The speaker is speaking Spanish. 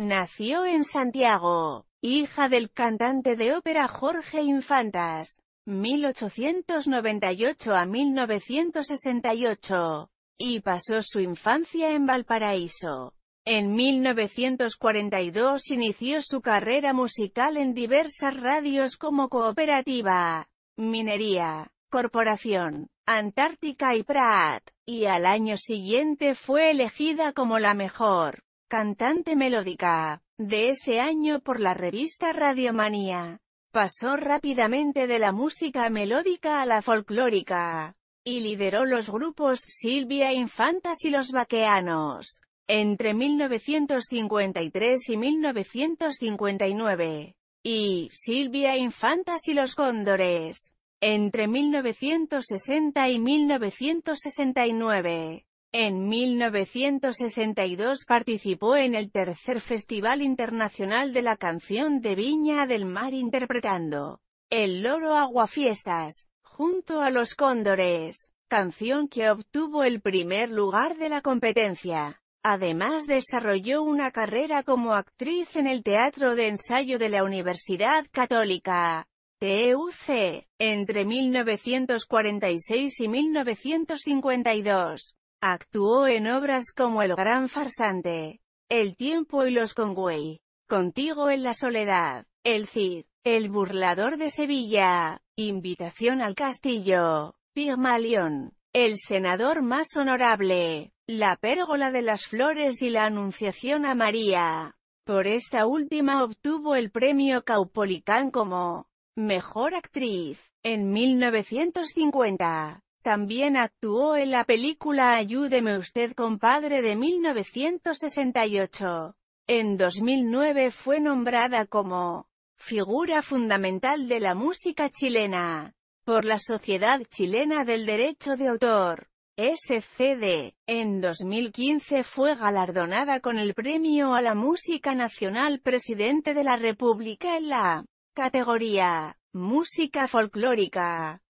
Nació en Santiago, hija del cantante de ópera Jorge Infantas, 1898 a 1968, y pasó su infancia en Valparaíso. En 1942 inició su carrera musical en diversas radios como Cooperativa, Minería, Corporación, Antártica y Prat, y al año siguiente fue elegida como la mejor cantante melódica, de ese año por la revista Radiomanía. Pasó rápidamente de la música melódica a la folclórica, y lideró los grupos Silvia Infantas y Los Vaqueanos, entre 1953 y 1959, y Silvia Infantas y Los Cóndores, entre 1960 y 1969. En 1962 participó en el tercer Festival Internacional de la Canción de Viña del Mar interpretando El Loro Aguafiestas, junto a Los Cóndores, canción que obtuvo el primer lugar de la competencia. Además desarrolló una carrera como actriz en el Teatro de Ensayo de la Universidad Católica. TUC, entre 1946 y 1952. Actuó en obras como El Gran Farsante, El Tiempo y Los Conway, Contigo en la Soledad, El Cid, El Burlador de Sevilla, Invitación al Castillo, Pigmalión, El Senador Más Honorable, La Pérgola de las Flores y la Anunciación a María. Por esta última obtuvo el premio Caupolicán como Mejor Actriz, en 1950. También actuó en la película Ayúdeme usted compadre de 1968. En 2009 fue nombrada como figura fundamental de la música chilena por la Sociedad Chilena del Derecho de Autor, SCD. En 2015 fue galardonada con el Premio a la Música Nacional Presidente de la República en la categoría Música Folclórica.